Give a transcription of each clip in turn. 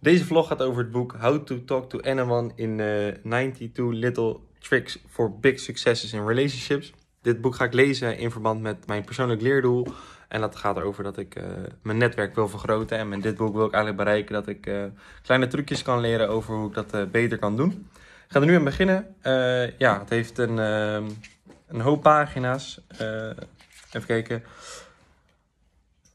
Deze vlog gaat over het boek How to Talk to Anyone in 92 eh, Little Tricks for Big Successes in Relationships. Dit boek ga ik lezen in verband met mijn persoonlijk leerdoel. En dat gaat erover dat ik eh, mijn netwerk wil vergroten. En met dit boek wil ik eigenlijk bereiken dat ik eh, kleine trucjes kan leren over hoe ik dat beter kan doen. Ik ga er nu aan beginnen. ja, het heeft een, een hoop pagina's. even kijken.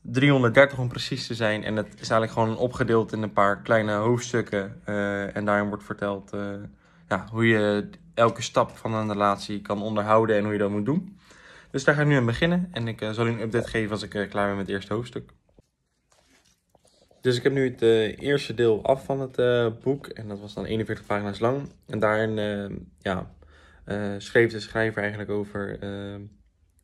330 om precies te zijn. En het is eigenlijk gewoon opgedeeld in een paar kleine hoofdstukken. Eh, en daarin wordt verteld eh, ja, hoe je elke stap van een relatie kan onderhouden en hoe je dat moet doen. Dus daar ga ik nu aan beginnen. En ik eh, zal u een update geven als ik klaar ben met het eerste hoofdstuk. Dus ik heb nu het eerste deel af van het boek. En dat was dan 41 pagina's lang. En daarin ja, schreef de schrijver eigenlijk over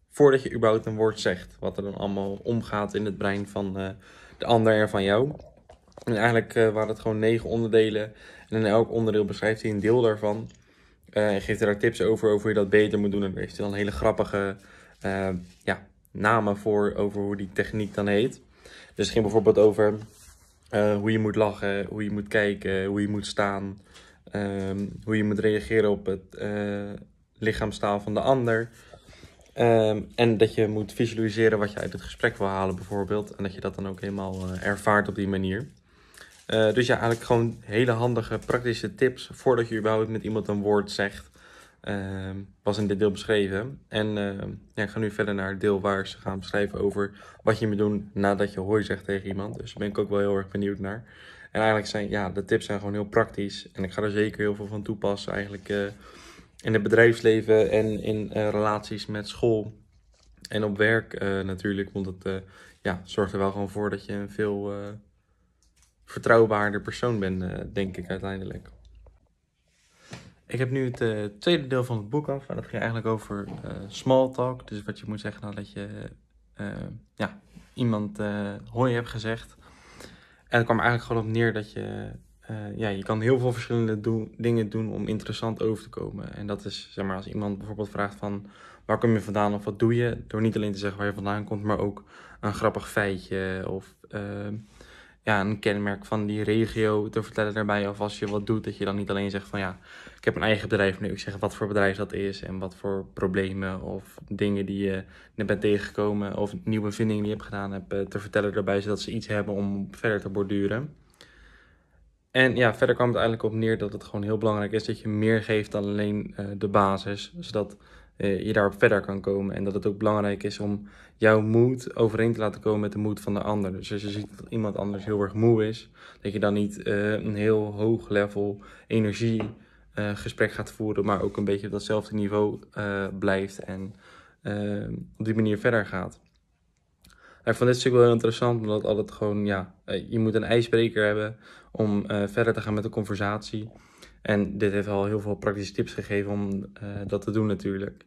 voordat je überhaupt een woord zegt. Wat er dan allemaal omgaat in het brein van eh, de ander en van jou. En eigenlijk uh, waren het gewoon negen onderdelen. En in elk onderdeel beschrijft hij een deel daarvan. Eh, en geeft hij daar tips over, over hoe je dat beter moet doen. En heeft hij dan hele grappige ja, namen voor, over hoe die techniek dan heet. Dus het ging bijvoorbeeld over hoe je moet lachen, hoe je moet kijken, hoe je moet staan. Ehm, hoe je moet reageren op het lichaamstaal van de ander. Ehm, en dat je moet visualiseren wat je uit het gesprek wil halen, bijvoorbeeld. En dat je dat dan ook helemaal eh, ervaart op die manier. Eh, dus ja, eigenlijk gewoon hele handige, praktische tips voordat je überhaupt met iemand een woord zegt. Ehm, was in dit deel beschreven. En ehm, ja, ik ga nu verder naar het deel waar ze gaan beschrijven over wat je moet doen nadat je hooi zegt tegen iemand. Dus daar ben ik ook wel heel erg benieuwd naar. En eigenlijk zijn ja, de tips zijn gewoon heel praktisch. En ik ga er zeker heel veel van toepassen. Eigenlijk eh, in het bedrijfsleven en in eh, relaties met school en op werk eh, natuurlijk. Want het eh, ja, zorgt er wel gewoon voor dat je een veel vertrouwbaarder persoon bent, denk ik uiteindelijk. Ik heb nu het tweede deel van het boek af. En dat ging eigenlijk over uh, small talk. Dus wat je moet zeggen nadat je ja, iemand hoi hebt gezegd. En het kwam eigenlijk gewoon op neer dat je eh, ja, je kan heel veel verschillende dingen doen om interessant over te komen. En dat is, zeg maar, als iemand bijvoorbeeld vraagt van waar kom je vandaan of wat doe je, door niet alleen te zeggen waar je vandaan komt, maar ook een grappig feitje of ehm, ja, een kenmerk van die regio te vertellen daarbij. Of als je wat doet, dat je dan niet alleen zegt van ja, ik heb een eigen bedrijf, nu. ik zeg wat voor bedrijf dat is en wat voor problemen of dingen die je net bent tegengekomen of nieuwe bevindingen die je hebt gedaan hebt eh, te vertellen daarbij, zodat ze iets hebben om verder te borduren. En ja, verder kwam het eigenlijk op neer dat het gewoon heel belangrijk is dat je meer geeft dan alleen eh, de basis, zodat eh, je daarop verder kan komen. En dat het ook belangrijk is om jouw moed overeen te laten komen met de moed van de ander. Dus als je ziet dat iemand anders heel erg moe is, dat je dan niet eh, een heel hoog level energie gesprek gaat voeren, maar ook een beetje op datzelfde niveau blijft en op die manier verder gaat ik vond dit stuk wel heel interessant, omdat altijd gewoon, ja, eh, je moet een ijsbreker hebben om eh, verder te gaan met de conversatie. En dit heeft al heel veel praktische tips gegeven om eh, dat te doen natuurlijk.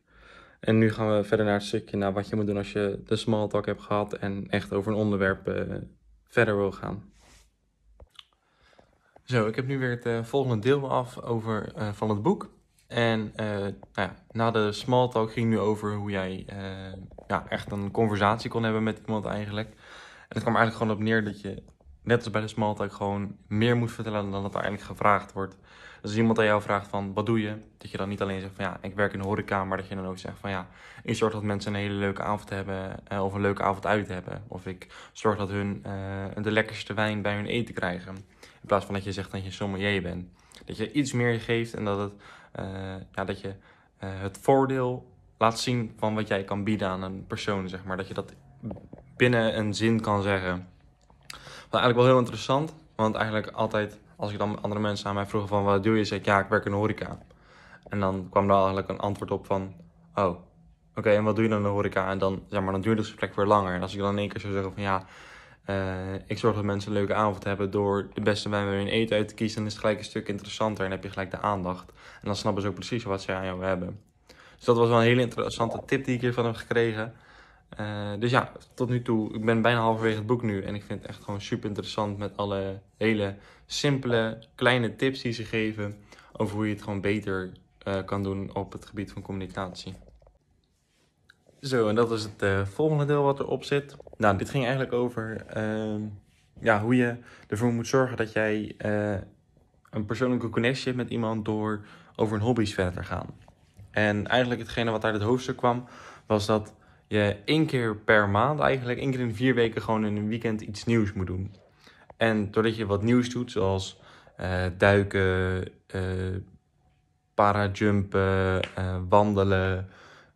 En nu gaan we verder naar het stukje naar nou, wat je moet doen als je de small talk hebt gehad en echt over een onderwerp verder wil gaan. Zo, ik heb nu weer het volgende deel af over, van het boek. En eh, nou ja, na de small talk ging nu over hoe jij eh, ja, echt een conversatie kon hebben met iemand eigenlijk. En het kwam eigenlijk gewoon op neer dat je, net als bij de small talk, gewoon meer moet vertellen dan dat er eigenlijk gevraagd wordt. Dus als iemand aan jou vraagt van, wat doe je? Dat je dan niet alleen zegt van, ja, ik werk in de horeca, maar dat je dan ook zegt van, ja, ik zorg dat mensen een hele leuke avond hebben eh, of een leuke avond uit hebben. Of ik zorg dat hun de lekkerste wijn bij hun eten krijgen. In plaats van dat je zegt dat je sommelier bent. Dat je iets meer geeft en dat het eh, ja, dat je eh, het voordeel laat zien van wat jij kan bieden aan een persoon, zeg maar. Dat je dat binnen een zin kan zeggen. Wat eigenlijk wel heel interessant, want eigenlijk altijd als ik dan andere mensen aan mij vroegen van wat doe je, zei ik ja, ik werk in de horeca. En dan kwam daar eigenlijk een antwoord op van, oh, oké, en wat doe je dan in de horeca? En dan, zeg maar, dan duurde het gesprek weer langer. En als ik dan in één keer zou zeggen van ja, eh, ik zorg dat mensen een leuke avond hebben door de beste wijn weer in eten uit te kiezen. Dan is het gelijk een stuk interessanter en heb je gelijk de aandacht. En dan snappen ze ook precies wat ze aan jou hebben. Dus dat was wel een hele interessante tip die ik hiervan heb gekregen. Eh, dus ja, tot nu toe, ik ben bijna halverwege het boek nu. En ik vind het echt gewoon super interessant met alle hele simpele, kleine tips die ze geven. Over hoe je het gewoon beter eh, kan doen op het gebied van communicatie. Zo, en dat is het eh, volgende deel wat erop zit. Nou, dit ging eigenlijk over ehm, ja, hoe je ervoor moet zorgen dat jij eh, een persoonlijke connectie hebt met iemand door over een hobby's verder te gaan. En eigenlijk hetgene wat uit het hoofdstuk kwam, was dat je één keer per maand, eigenlijk één keer in vier weken, gewoon in een weekend iets nieuws moet doen. En doordat je wat nieuws doet, zoals eh, duiken, parajumpen, wandelen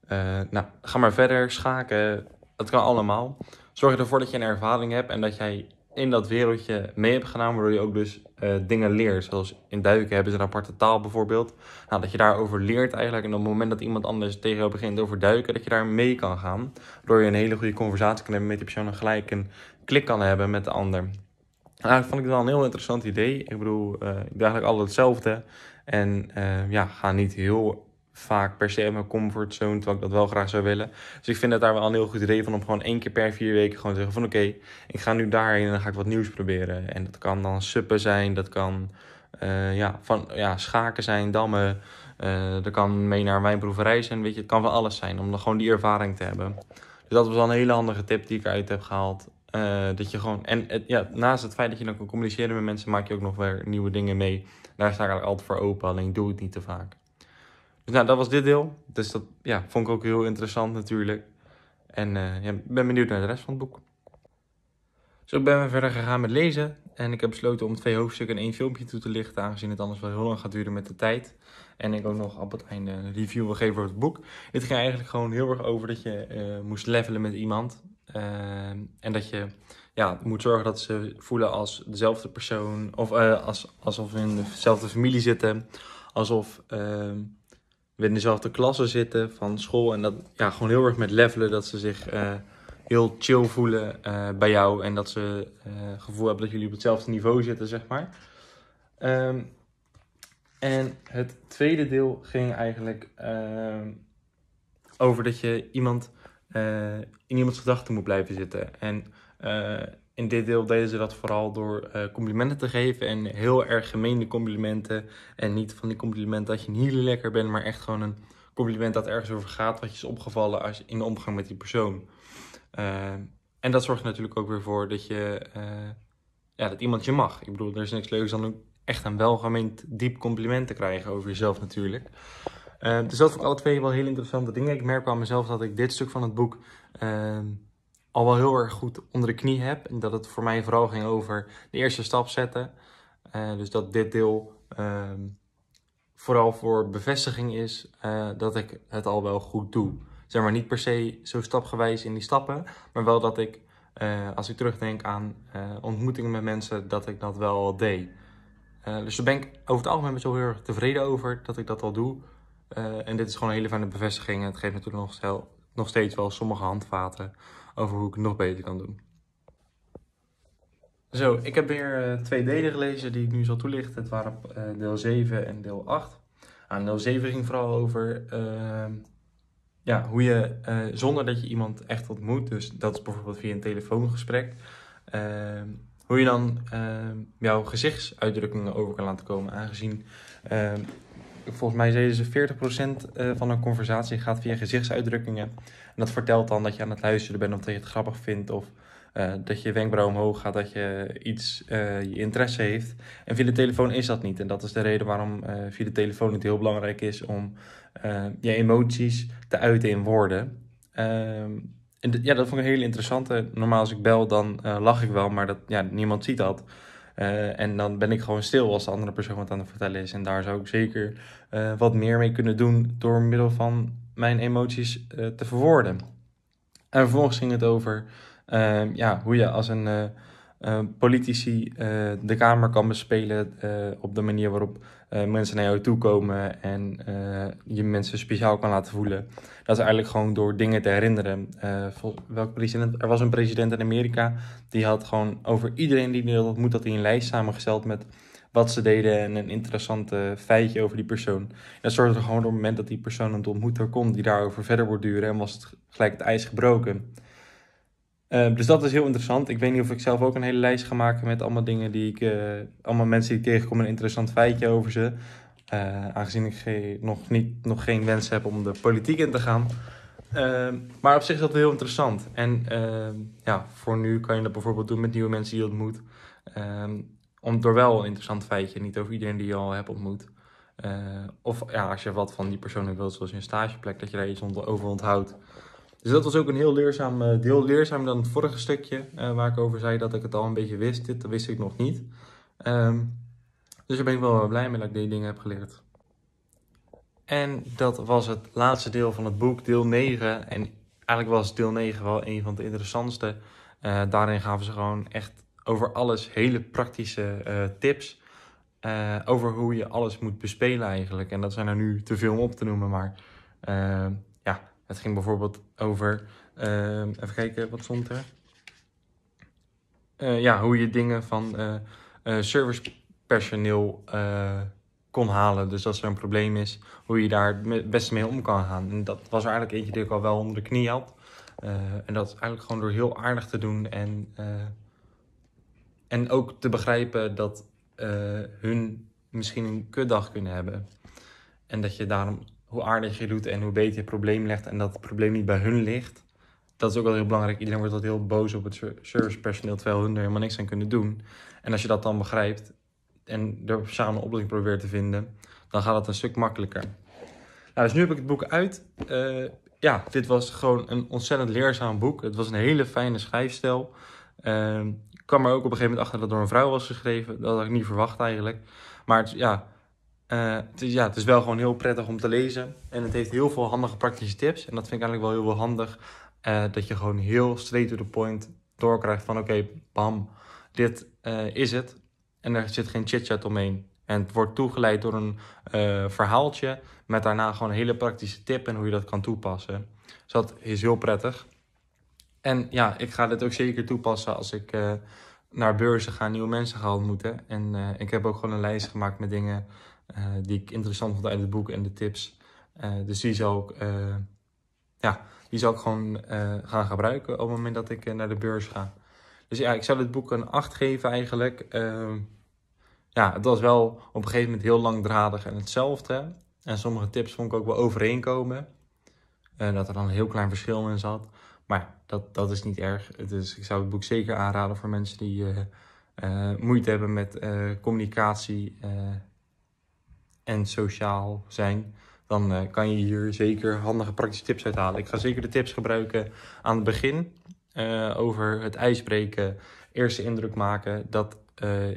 eh, nou, ga maar verder, schaken, dat kan allemaal. Zorg ervoor dat je een ervaring hebt en dat jij in dat wereldje mee hebt gedaan, waardoor je ook dus eh, dingen leert. Zoals in duiken hebben ze een aparte taal bijvoorbeeld. Nou, dat je daarover leert eigenlijk. En op het moment dat iemand anders tegen jou begint over duiken, dat je daar mee kan gaan. Waardoor je een hele goede conversatie kan hebben met die persoon en gelijk een klik kan hebben met de ander. En nou, eigenlijk vond ik het wel een heel interessant idee. Ik bedoel, eh, ik doe eigenlijk altijd hetzelfde. En ja, ga niet heel vaak per se in mijn comfortzone, terwijl ik dat wel graag zou willen. Dus ik vind dat daar wel een heel goed idee van om gewoon één keer per vier weken gewoon te zeggen van oké, ik ga nu daarheen en dan ga ik wat nieuws proberen. En dat kan dan suppen zijn, dat kan eh, ja, van, ja, schaken zijn, dammen, uh, dat kan mee naar wijnproeverij zijn, weet je, het kan van alles zijn om dan gewoon die ervaring te hebben. Dus dat was wel een hele handige tip die ik eruit heb gehaald. Eh, dat je gewoon, en ja, naast het feit dat je dan kan communiceren met mensen, maak je ook nog weer nieuwe dingen mee. Daar sta ik eigenlijk altijd voor open, alleen doe het niet te vaak nou, dat was dit deel. Dus dat ja, vond ik ook heel interessant natuurlijk. En uh, ja, ben benieuwd naar de rest van het boek. Zo ben we verder gegaan met lezen. En ik heb besloten om twee hoofdstukken en één filmpje toe te lichten. Aangezien het anders wel heel lang gaat duren met de tijd. En ik ook nog op het einde een review wil geven over het boek. Het ging eigenlijk gewoon heel erg over dat je eh, moest levelen met iemand. Eh, en dat je ja, moet zorgen dat ze voelen als dezelfde persoon. Of als, alsof we in dezelfde familie zitten. Alsof ehm, in dezelfde klasse zitten van school. En dat ja, gewoon heel erg met levelen dat ze zich eh, heel chill voelen eh, bij jou. En dat ze het eh, gevoel hebben dat jullie op hetzelfde niveau zitten, zeg maar. Ehm, en het tweede deel ging eigenlijk ehm, over dat je iemand in iemands gedachten moet blijven zitten. En in dit deel deden ze dat vooral door eh, complimenten te geven en heel erg gemeende complimenten. En niet van die complimenten dat je niet lekker bent, maar echt gewoon een compliment dat ergens over gaat, wat je is opgevallen als, in de omgang met die persoon. Eh, en dat zorgt natuurlijk ook weer voor dat, je, eh, ja, dat iemand je mag. Ik bedoel, er is niks leuks dan echt een welgemeend diep compliment te krijgen over jezelf natuurlijk. dus dat vond ik alle twee wel heel interessante dingen. Ik merk wel aan mezelf dat ik dit stuk van het boek ehm, al wel heel erg goed onder de knie heb. En dat het voor mij vooral ging over de eerste stap zetten. Eh, dus dat dit deel ehm, vooral voor bevestiging is eh, dat ik het al wel goed doe. Zeg maar niet per se zo stapgewijs in die stappen, maar wel dat ik, eh, als ik terugdenk aan ontmoetingen met mensen, dat ik dat wel al deed. dus daar ben ik over het algemeen zo heel erg tevreden over dat ik dat al doe. en dit is gewoon een hele fijne bevestiging. En het geeft natuurlijk nog, nog steeds wel sommige handvaten over hoe ik het nog beter kan doen. Zo, ik heb weer eh, twee delen gelezen die ik nu zal toelichten. Het waren eh, deel 7 en deel 8. Aan deel 7 ging vooral over ehm, ja, hoe je eh, zonder dat je iemand echt ontmoet, dus dat is bijvoorbeeld via een telefoongesprek, ehm, hoe je dan ehm, jouw gezichtsuitdrukkingen over kan laten komen. Aangezien volgens mij zeiden ze 40% van een conversatie gaat via gezichtsuitdrukkingen. En dat vertelt dan dat je aan het luisteren bent of dat je het grappig vindt of eh, dat je wenkbrauw omhoog gaat, dat je iets, eh, je interesse heeft. En via de telefoon is dat niet. En dat is de reden waarom eh, via de telefoon het heel belangrijk is om je emoties te uiten in woorden. Ehm, en ja, dat vond ik een hele interessante. Normaal als ik bel, dan lach ik wel, maar dat, ja, niemand ziet dat. en dan ben ik gewoon stil als de andere persoon wat aan het vertellen is. En daar zou ik zeker wat meer mee kunnen doen door middel van mijn emoties eh, te verwoorden. En vervolgens ging het over ehm, ja, hoe je als een eh, politici eh, de Kamer kan bespelen op de manier waarop mensen naar jou toe komen en je mensen speciaal kan laten voelen. Dat is eigenlijk gewoon door dingen te herinneren. welk president, er was een president in Amerika die had gewoon over iedereen die hij had moet dat hij een lijst samengesteld met wat ze deden en een interessant eh, feitje over die persoon. En dat zorgde er gewoon op het moment dat die persoon een ontmoeter komt die daarover verder wordt duren en was het gelijk het ijs gebroken. Eh, dus dat is heel interessant. Ik weet niet of ik zelf ook een hele lijst ga maken met allemaal dingen die ik, eh, allemaal mensen die ik tegenkom, een interessant feitje over ze. aangezien ik nog, niet, nog geen wens heb om de politiek in te gaan. maar op zich is dat heel interessant. En ja, voor nu kan je dat bijvoorbeeld doen met nieuwe mensen die je ontmoet om door wel een interessant feitje, niet over iedereen die je al hebt ontmoet. Eh, of ja, als je wat van die personen wilt, zoals je een stageplek, dat je daar iets over onthoudt. Dus dat was ook een heel leerzaam eh, deel. Leerzaam dan het vorige stukje eh, waar ik over zei dat ik het al een beetje wist. Dit wist ik nog niet. Ehm, dus daar ben ik wel blij mee dat ik die dingen heb geleerd. En dat was het laatste deel van het boek, deel 9. En eigenlijk was deel 9 wel een van de interessantste. daarin gaven ze gewoon echt over alles. Hele praktische eh, tips eh, over hoe je alles moet bespelen eigenlijk. En dat zijn er nu te veel om op te noemen, maar eh, ja, het ging bijvoorbeeld over, even kijken, wat stond er? ja, hoe je dingen van servicepersoneel kon halen. Dus als er een probleem is, hoe je daar het beste mee om kan gaan. En dat was er eigenlijk eentje die ik al wel onder de knie had. en dat is eigenlijk gewoon door heel aardig te doen en en ook te begrijpen dat eh, hun misschien een kutdag kunnen hebben. En dat je daarom, hoe aardig je doet en hoe beter je het probleem legt en dat het probleem niet bij hun ligt. Dat is ook wel heel belangrijk. Iedereen wordt altijd heel boos op het servicepersoneel terwijl hun er helemaal niks aan kunnen doen. En als je dat dan begrijpt en er samen een oplossing probeert te vinden, dan gaat het een stuk makkelijker. Nou, dus nu heb ik het boek uit. Eh, ja, dit was gewoon een ontzettend leerzaam boek. Het was een hele fijne schrijfstijl. Ehm, kwam er ook op een gegeven moment achter dat het door een vrouw was geschreven. Dat had ik niet verwacht eigenlijk. Maar het, ja, eh, het is, ja, het is wel gewoon heel prettig om te lezen. En het heeft heel veel handige praktische tips. En dat vind ik eigenlijk wel heel veel handig. Eh, dat je gewoon heel straight to the point doorkrijgt van oké, bam, dit eh, is het. En er zit geen chit-chat omheen. En het wordt toegeleid door een verhaaltje met daarna gewoon een hele praktische tip en hoe je dat kan toepassen. Dus dat is heel prettig. En ja, ik ga dit ook zeker toepassen als ik eh, naar beurzen ga, nieuwe mensen ga ontmoeten. En eh, ik heb ook gewoon een lijst gemaakt met dingen eh, die ik interessant vond uit het boek en de tips. dus die zal ik, ja, die zal ik gewoon gaan gebruiken op het moment dat ik naar de beurs ga. Dus ja, ik zou dit boek een 8 geven eigenlijk. Ehm, ja, het was wel op een gegeven moment heel langdradig en hetzelfde. En sommige tips vond ik ook wel overeenkomen. dat er dan een heel klein verschil in zat. Maar dat, dat is niet erg. Dus ik zou het boek zeker aanraden voor mensen die eh, eh, moeite hebben met eh, communicatie en sociaal zijn dan kan je hier zeker handige praktische tips uit halen. Ik ga zeker de tips gebruiken aan het begin over het ijsbreken, eerste indruk maken. Dat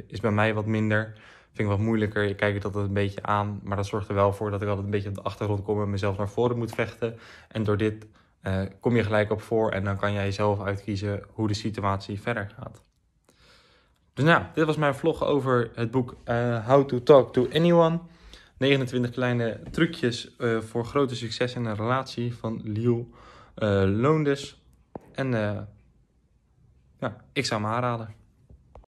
is bij mij wat minder. Vind ik wat moeilijker. Ik kijk altijd een beetje aan, maar dat zorgt er wel voor dat ik altijd een beetje op de achtergrond kom en mezelf naar voren moet vechten. En door dit eh, kom je gelijk op voor en dan kan jij zelf uitkiezen hoe de situatie verder gaat. Dus nou, dit was mijn vlog over het boek eh, How to Talk to Anyone. 29 kleine trucjes eh, voor grote succes in een relatie van Liel Loondes. En ja, ik zou hem aanraden.